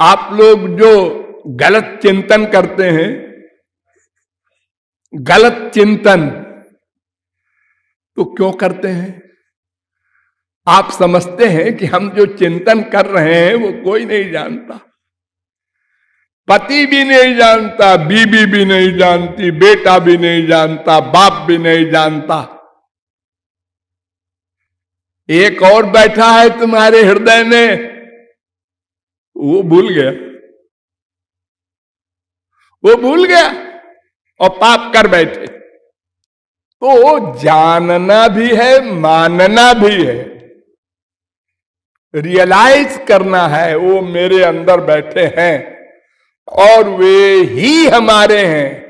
आप लोग जो गलत चिंतन करते हैं गलत चिंतन तो क्यों करते हैं आप समझते हैं कि हम जो चिंतन कर रहे हैं वो कोई नहीं जानता पति भी नहीं जानता बीबी भी नहीं जानती बेटा भी नहीं जानता बाप भी नहीं जानता एक और बैठा है तुम्हारे हृदय में वो भूल गया वो भूल गया और पाप कर बैठे तो जानना भी है मानना भी है रियलाइज करना है वो मेरे अंदर बैठे हैं और वे ही हमारे हैं